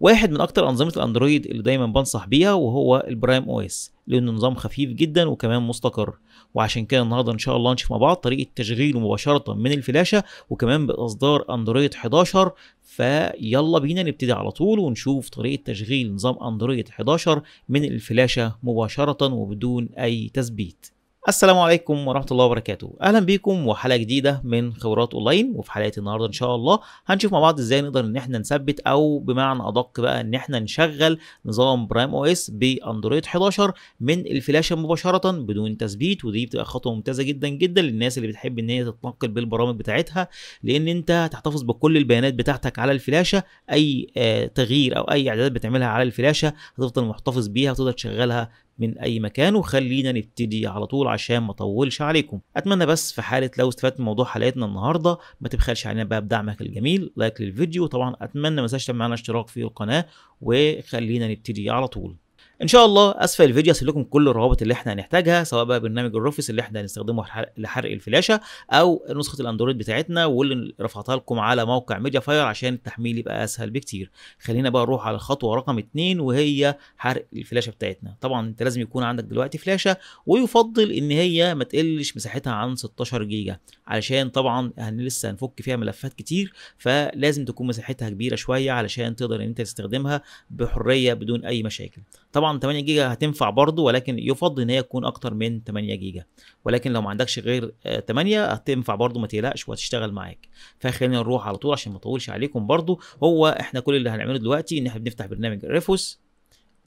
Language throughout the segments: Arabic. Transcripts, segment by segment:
واحد من اكتر انظمه الاندرويد اللي دايما بنصح بيها وهو البرايم او اس لانه نظام خفيف جدا وكمان مستقر وعشان كده النهارده ان شاء الله نشوف مع بعض طريقه تشغيله مباشره من الفلاشه وكمان باصدار اندرويد 11 فيلا بينا نبتدي على طول ونشوف طريقه تشغيل نظام اندرويد 11 من الفلاشه مباشره وبدون اي تثبيت السلام عليكم ورحمه الله وبركاته اهلا بيكم وحلقه جديده من خبرات اونلاين وفي حلقه النهارده ان شاء الله هنشوف مع بعض ازاي نقدر ان احنا نثبت او بمعنى ادق بقى ان احنا نشغل نظام برايم او اس باندرويد 11 من الفلاشه مباشره بدون تثبيت ودي بتبقى خطوه ممتازه جدا جدا للناس اللي بتحب ان هي تتنقل بالبرامج بتاعتها لان انت هتحتفظ بكل البيانات بتاعتك على الفلاشه اي آه، تغيير او اي اعدادات بتعملها على الفلاشه هتفضل محتفظ بيها وتقدر تشغلها من اي مكان وخلينا نبتدي على طول عشان ما اطولش عليكم اتمنى بس في حاله لو استفدت من موضوع حلقتنا النهارده ما تبخلش علينا بقى بدعمك الجميل لايك للفيديو وطبعا اتمنى ما تنساش تعمل معانا اشتراك في القناه وخلينا نبتدي على طول ان شاء الله اسفل الفيديو هسيب لكم كل الروابط اللي احنا هنحتاجها سواء بقى برنامج الروفيس اللي احنا هنستخدمه لحرق الفلاشه او نسخه الاندرويد بتاعتنا واللي رفعتها لكم على موقع ميديا فاير عشان التحميل يبقى اسهل بكتير خلينا بقى نروح على الخطوه رقم اتنين وهي حرق الفلاشه بتاعتنا طبعا انت لازم يكون عندك دلوقتي فلاشه ويفضل ان هي ما تقلش مساحتها عن 16 جيجا علشان طبعا لسه هنفك فيها ملفات كتير فلازم تكون مساحتها كبيره شويه علشان تقدر ان انت تستخدمها بحريه بدون اي مشاكل طبعا طبعا 8 جيجا هتنفع برضه ولكن يفضل ان هي تكون اكتر من 8 جيجا ولكن لو ما عندكش غير 8 آه، هتنفع برضه ما تقلقش وهتشتغل معاك فخلينا نروح على طول عشان ما اطولش عليكم برضه هو احنا كل اللي هنعمله دلوقتي ان احنا بنفتح برنامج ريفوس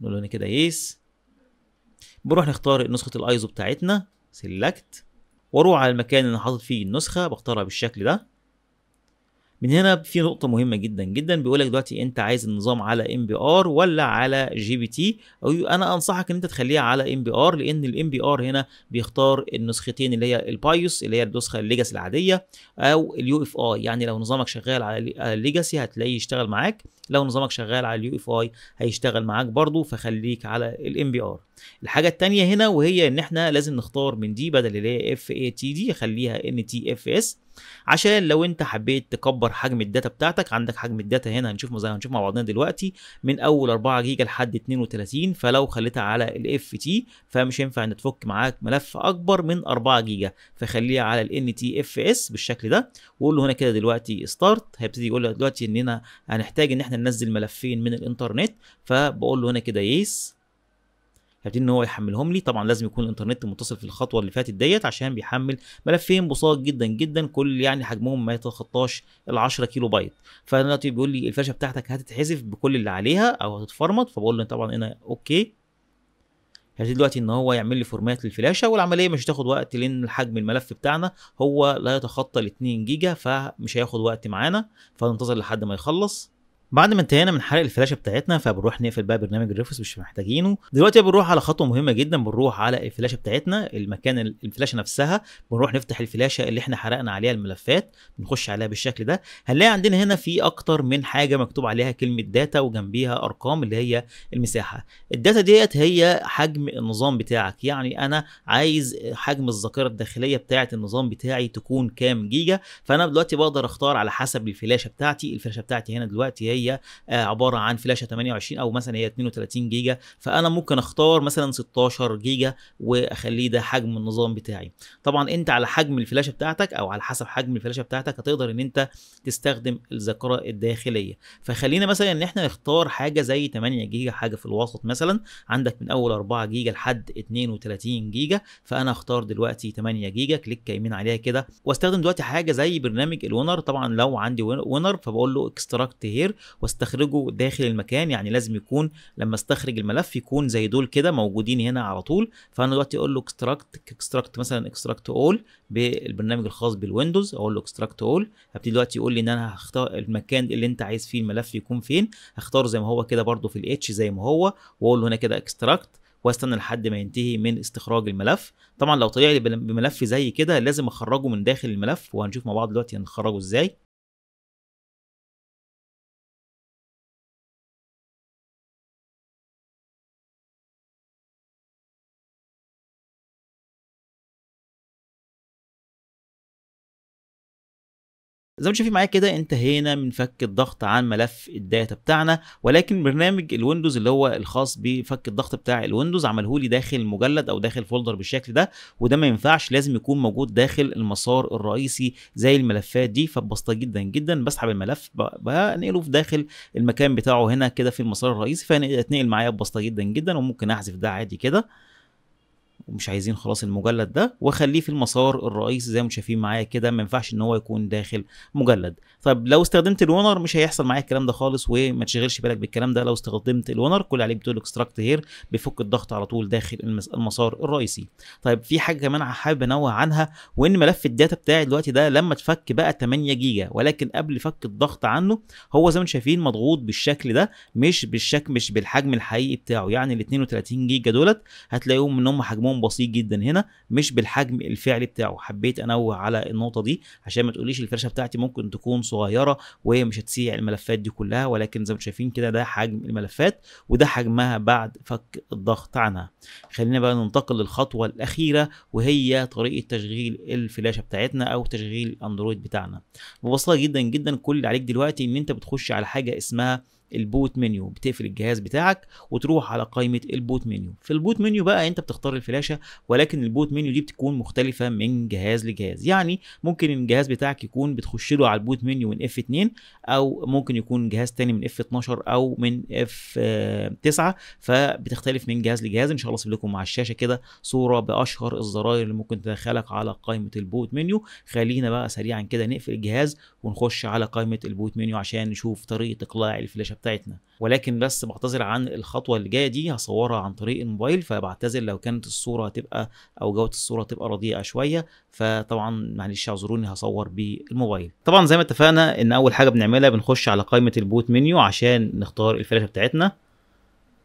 نقول هنا كده يس بنروح نختار نسخه الايزو بتاعتنا سيلكت واروح على المكان اللي انا حاطط فيه النسخه بختارها بالشكل ده من هنا في نقطه مهمه جدا جدا بيقول لك دلوقتي انت عايز النظام على ام بي ار ولا على جي بي تي او انا انصحك ان انت تخليها على ام بي ار لان الام بي ار هنا بيختار النسختين اللي هي البايوس اللي هي النسخه الليجاسي العاديه او اليو اف اي يعني لو نظامك شغال على الليجاسي هتلاقيه يشتغل معاك لو نظامك شغال على اليو اف اي هيشتغل معاك برضه فخليك على الام بي ار الحاجه التانية هنا وهي ان احنا لازم نختار من دي بدل اللي هي اف اي تي دي خليها ان تي اف اس عشان لو انت حبيت تكبر حجم الداتا بتاعتك عندك حجم الداتا هنا هنشوف زي هنشوف مع بعضنا دلوقتي من اول 4 جيجا لحد 32 فلو خليتها على الاف تي فمش هينفع ان تفك معاك ملف اكبر من 4 جيجا فخليها على الان تي اف اس بالشكل ده وقول له هنا كده دلوقتي ستارت هيبتدي يقول له دلوقتي اننا هنحتاج ان احنا ننزل ملفين من الانترنت فبقول له هنا كده يس هيبتدي ان هو يحملهم لي طبعا لازم يكون الانترنت متصل في الخطوه اللي فاتت ديت عشان بيحمل ملفين بساط جدا جدا كل يعني حجمهم ما يتخطاش ال 10 كيلو بايت فانا دلوقتي بيقول لي الفلاشه بتاعتك هتتحذف بكل اللي عليها او هتتفرمط فبقول له طبعا انا اوكي هيبتدي دلوقتي ان هو يعمل لي فورمات للفلاشه والعمليه مش هتاخد وقت لان حجم الملف بتاعنا هو لا يتخطى ال 2 جيجا فمش هياخد وقت معانا فننتظر لحد ما يخلص بعد ما انتهينا من حرق الفلاشه بتاعتنا فبنروح نقفل بقى برنامج الريفوس مش محتاجينه دلوقتي بنروح على خطوه مهمه جدا بنروح على الفلاشه بتاعتنا المكان الفلاشه نفسها بنروح نفتح الفلاشه اللي احنا حرقنا عليها الملفات بنخش عليها بالشكل ده هنلاقي عندنا هنا في اكتر من حاجه مكتوب عليها كلمه داتا وجنبيها ارقام اللي هي المساحه الداتا ديت هي حجم النظام بتاعك يعني انا عايز حجم الذاكره الداخليه بتاعه النظام بتاعي تكون كام جيجا فانا دلوقتي بقدر اختار على حسب الفلاشه بتاعتي الفلاشه بتاعتي هنا دلوقتي هي هي آه، عباره عن فلاشه 28 او مثلا هي 32 جيجا فانا ممكن اختار مثلا 16 جيجا واخليه ده حجم النظام بتاعي طبعا انت على حجم الفلاشه بتاعتك او على حسب حجم الفلاشه بتاعتك هتقدر ان انت تستخدم الذاكره الداخليه فخلينا مثلا ان احنا نختار حاجه زي 8 جيجا حاجه في الوسط مثلا عندك من اول 4 جيجا لحد 32 جيجا فانا اختار دلوقتي 8 جيجا كليك يمين عليها كده واستخدم دلوقتي حاجه زي برنامج الونر طبعا لو عندي وينر فبقول له اكستراكت هير واستخرجه داخل المكان يعني لازم يكون لما استخرج الملف يكون زي دول كده موجودين هنا على طول فانا دلوقتي اقول له اكستراكت اكستراكت مثلا اكستراكت اول بالبرنامج الخاص بالويندوز اقول له اكستراكت اول هبتدي دلوقتي يقول لي ان انا هختار المكان اللي انت عايز فيه الملف يكون فين هختاره زي ما هو كده برده في الاتش زي ما هو واقول له هنا كده اكستراكت واستنى لحد ما ينتهي من استخراج الملف طبعا لو طلع لي بملف زي كده لازم اخرجه من داخل الملف وهنشوف مع بعض دلوقتي هنخرجه ازاي زي ما شايفين معايا كده انتهينا من فك الضغط عن ملف الداتا بتاعنا ولكن برنامج الويندوز اللي هو الخاص بفك الضغط بتاع الويندوز عمله لي داخل مجلد او داخل فولدر بالشكل ده وده ما ينفعش لازم يكون موجود داخل المسار الرئيسي زي الملفات دي فببسطه جدا جدا بسحب الملف بنقله في داخل المكان بتاعه هنا كده في المسار الرئيسي اتنقل معايا ببسطه جدا جدا وممكن احذف ده عادي كده ومش عايزين خلاص المجلد ده واخليه في المسار الرئيسي زي ما انتم شايفين معايا كده ما ينفعش ان هو يكون داخل مجلد طب لو استخدمت الونر مش هيحصل معايا الكلام ده خالص وما تشغلش بالك بالكلام ده لو استخدمت الونر كل عليه بتقول اكستراكت هير بيفك الضغط على طول داخل المسار الرئيسي طيب في حاجه كمان حابب انوه عنها وان ملف الداتا بتاعي دلوقتي ده لما اتفك بقى 8 جيجا ولكن قبل فك الضغط عنه هو زي ما انتم شايفين مضغوط بالشكل ده مش بالشكل مش بالحجم الحقيقي بتاعه يعني ال 32 جيجا دولت هتلاقيهم ان هم حجمهم مضمون بسيط جدا هنا مش بالحجم الفعلي بتاعه حبيت انوه على النقطه دي عشان ما تقوليش الفرشه بتاعتي ممكن تكون صغيره وهي مش هتسيع الملفات دي كلها ولكن زي ما شايفين كده ده حجم الملفات وده حجمها بعد فك الضغط عنها خلينا بقى ننتقل للخطوه الاخيره وهي طريقه تشغيل الفلاشه بتاعتنا او تشغيل الاندرويد بتاعنا ببساطه جدا جدا كل اللي عليك دلوقتي ان انت بتخش على حاجه اسمها البوت منيو بتقفل الجهاز بتاعك وتروح على قائمه البوت منيو في البوت منيو بقى انت بتختار الفلاشه ولكن البوت منيو دي بتكون مختلفه من جهاز لجهاز يعني ممكن الجهاز بتاعك يكون بتخش له على البوت منيو من اف 2 او ممكن يكون جهاز تاني من اف 12 او من اف 9 فبتختلف من جهاز لجهاز ان شاء الله اسيب لكم على الشاشه كده صوره باشهر الزراير اللي ممكن تدخلك على قائمه البوت منيو خلينا بقى سريعا كده نقفل الجهاز ونخش على قائمه البوت منيو عشان نشوف طريقه اقلاع الفلاشه بتاعتنا ولكن بس بعتذر عن الخطوه اللي جايه دي هصورها عن طريق الموبايل فبعتذر لو كانت الصوره هتبقى او جوده الصوره تبقى رديئه شويه فطبعا معلش اعذروني هصور بالموبايل طبعا زي ما اتفقنا ان اول حاجه بنعملها بنخش على قائمه البوت منيو عشان نختار الفلاشه بتاعتنا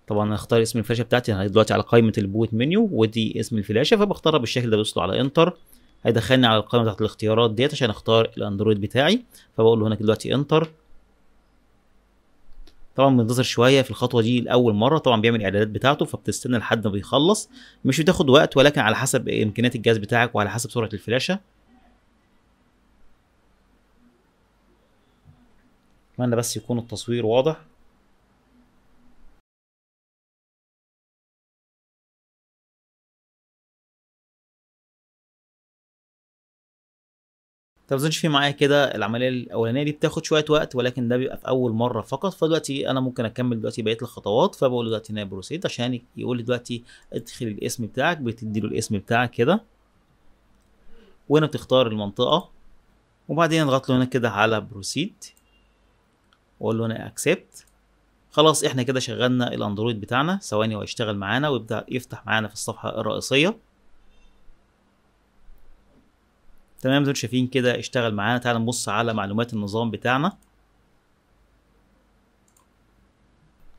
طبعا هختار اسم الفلاشه بتاعتي انا دلوقتي على قائمه البوت منيو ودي اسم الفلاشه فبختارها بالشكل ده بدوس على انتر هيدخلني على القائمه بتاعت الاختيارات ديت عشان اختار الاندرويد بتاعي فبقول له هناك دلوقتي انتر طبعا بينتظر شويه في الخطوه دي لاول مره طبعا بيعمل الاعدادات بتاعته فبتستنى لحد ما بيخلص مش بتاخد وقت ولكن على حسب امكانيات الجهاز بتاعك وعلى حسب سرعه الفلاشه اتمنى بس يكون التصوير واضح انت ما في معايا كده العمليه الاولانيه دي بتاخد شويه وقت ولكن ده بيبقى في اول مره فقط فدلوقتي انا ممكن اكمل دلوقتي بقيه الخطوات فبقول له دلوقتي هنا بروسيد عشان يقول لي دلوقتي ادخل الاسم بتاعك بتدي له الاسم بتاعك كده وهنا بتختار المنطقه وبعدين اضغط له هنا كده على بروسيد واقول له هنا اكسبت خلاص احنا كده شغلنا الاندرويد بتاعنا ثواني وهيشتغل معانا ويبدا يفتح معانا في الصفحه الرئيسيه تمام زي دول شايفين كده اشتغل معانا تعال نبص على معلومات النظام بتاعنا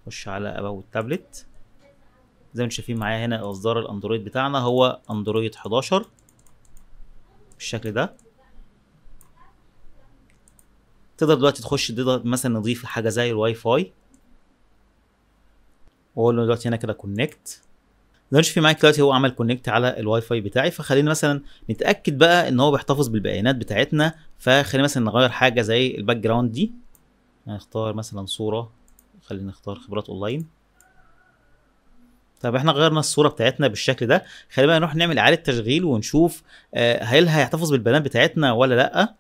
خش على اباوت تابلت زي ما انتم شايفين معايا هنا اصدار الاندرويد بتاعنا هو اندرويد 11 بالشكل ده تقدر دلوقتي تخش تقدر مثلا نضيف حاجه زي الواي فاي واقول له دلوقتي هنا كده كونكت في معاك دلوقتي هو عمل كونكت على الواي فاي بتاعي فخلينا مثلا نتاكد بقى ان هو بيحتفظ بالبيانات بتاعتنا فخلينا مثلا نغير حاجه زي الباك جراوند دي هنختار مثلا صوره خلينا نختار خبرات اونلاين طب احنا غيرنا الصوره بتاعتنا بالشكل ده خلينا بقى نروح نعمل اعاده تشغيل ونشوف آه، هل هيحتفظ بالبيانات بتاعتنا ولا لا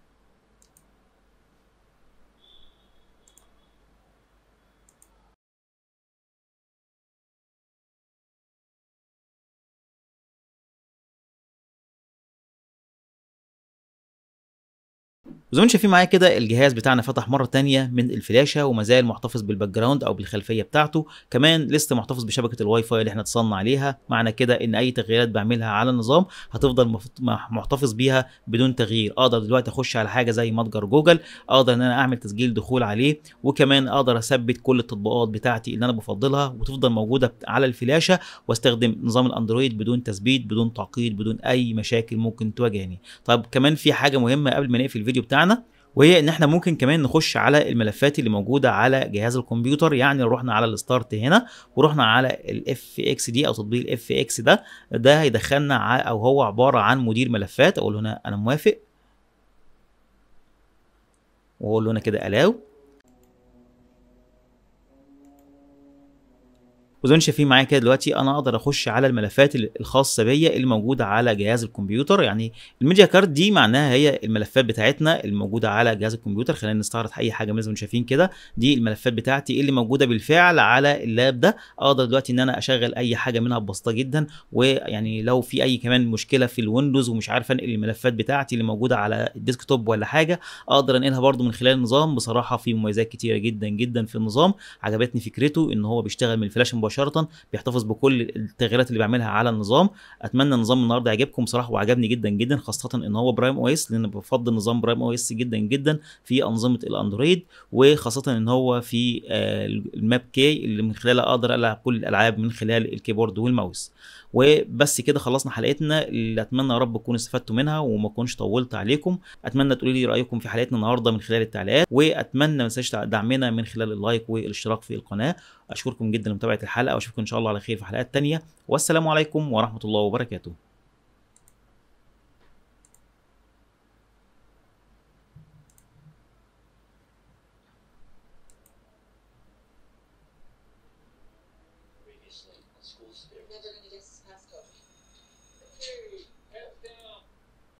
اظنش شايفين معايا كده الجهاز بتاعنا فتح مره تانية من الفلاشه وما زال محتفظ بالباك جراوند او بالخلفيه بتاعته كمان لسه محتفظ بشبكه الواي فاي اللي احنا اتصلنا عليها معنى كده ان اي تغييرات بعملها على النظام هتفضل محتفظ بيها بدون تغيير اقدر دلوقتي اخش على حاجه زي متجر جوجل اقدر ان انا اعمل تسجيل دخول عليه وكمان اقدر اثبت كل التطبيقات بتاعتي اللي انا بفضلها وتفضل موجوده على الفلاشه واستخدم نظام الاندرويد بدون تثبيت بدون تعقيد بدون اي مشاكل ممكن تواجهني طب كمان في حاجه مهمه قبل ما نقفل الفيديو بتاعنا بتاعنا وهي ان احنا ممكن كمان نخش على الملفات اللي موجوده على جهاز الكمبيوتر يعني رحنا على الستارت هنا ورحنا على الاف اكس دي او تطبيق الاف اكس ده ده هيدخلنا او هو عباره عن مدير ملفات اقول هنا انا موافق واقول له هنا كده الاو وزي ما شايفين معايا كده دلوقتي انا اقدر اخش على الملفات الخاصه بيا اللي موجوده على جهاز الكمبيوتر يعني الميديا كارد دي معناها هي الملفات بتاعتنا الموجوده على جهاز الكمبيوتر خلينا نستعرض اي حاجه زي ما شايفين كده دي الملفات بتاعتي اللي موجوده بالفعل على اللاب ده اقدر دلوقتي ان انا اشغل اي حاجه منها ببساطه جدا ويعني لو في اي كمان مشكله في الويندوز ومش عارف انقل الملفات بتاعتي اللي موجوده على الديسكتوب ولا حاجه اقدر انقلها برده من خلال النظام بصراحه في مميزات كتيره جدا جدا في النظام عجبتني فكرته ان هو بيشتغل من الفلاش مباشره مباشره بيحتفظ بكل التغييرات اللي بعملها على النظام اتمنى النظام النهارده يعجبكم بصراحه وعجبني جدا جدا خاصه ان هو برايم او اس لان بفضل نظام برايم او اس جدا جدا في انظمه الاندرويد وخاصه ان هو في آه، الماب كي اللي من خلالها اقدر العب كل الالعاب من خلال الكيبورد والماوس وبس كده خلصنا حلقتنا اللي اتمنى يا رب تكونوا استفدتوا منها وما اكونش طولت عليكم اتمنى تقولوا لي رايكم في حلقتنا النهارده من خلال التعليقات واتمنى ما تنساش دعمنا من خلال اللايك والاشتراك في القناه اشكركم جدا لمتابعه الحلقه واشوفكم ان شاء الله على خير في حلقات تانيه والسلام عليكم ورحمه الله وبركاته